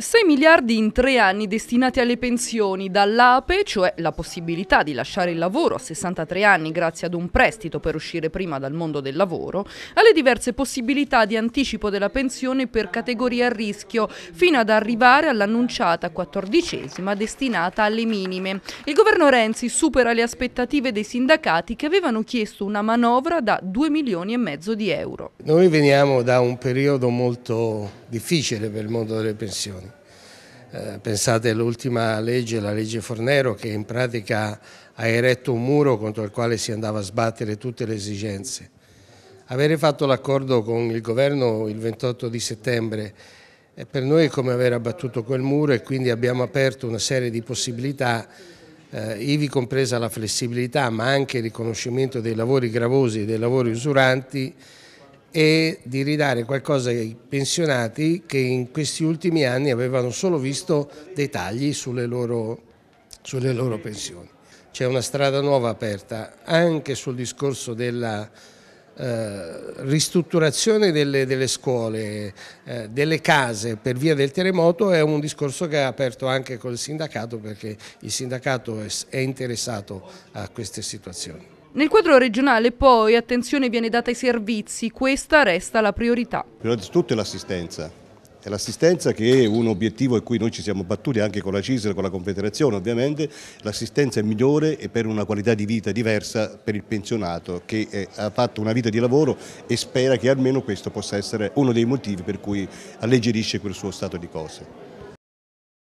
6 miliardi in tre anni destinati alle pensioni dall'APE, cioè la possibilità di lasciare il lavoro a 63 anni grazie ad un prestito per uscire prima dal mondo del lavoro, alle diverse possibilità di anticipo della pensione per categorie a rischio, fino ad arrivare all'annunciata quattordicesima destinata alle minime. Il governo Renzi supera le aspettative dei sindacati che avevano chiesto una manovra da 2 milioni e mezzo di euro. Noi veniamo da un periodo molto difficile per il mondo delle pensioni eh, pensate all'ultima legge, la legge Fornero, che in pratica ha eretto un muro contro il quale si andava a sbattere tutte le esigenze. Avere fatto l'accordo con il governo il 28 di settembre è per noi come aver abbattuto quel muro e quindi abbiamo aperto una serie di possibilità, eh, ivi compresa la flessibilità, ma anche il riconoscimento dei lavori gravosi e dei lavori usuranti, e di ridare qualcosa ai pensionati che in questi ultimi anni avevano solo visto dei tagli sulle loro, sulle loro pensioni. C'è una strada nuova aperta anche sul discorso della eh, ristrutturazione delle, delle scuole, eh, delle case per via del terremoto è un discorso che è aperto anche col sindacato perché il sindacato è interessato a queste situazioni. Nel quadro regionale poi attenzione viene data ai servizi, questa resta la priorità. Prima di tutto è l'assistenza. È l'assistenza che è un obiettivo a cui noi ci siamo battuti anche con la CISL, con la Confederazione ovviamente, l'assistenza è migliore e per una qualità di vita diversa per il pensionato che è, eh, ha fatto una vita di lavoro e spera che almeno questo possa essere uno dei motivi per cui alleggerisce quel suo stato di cose.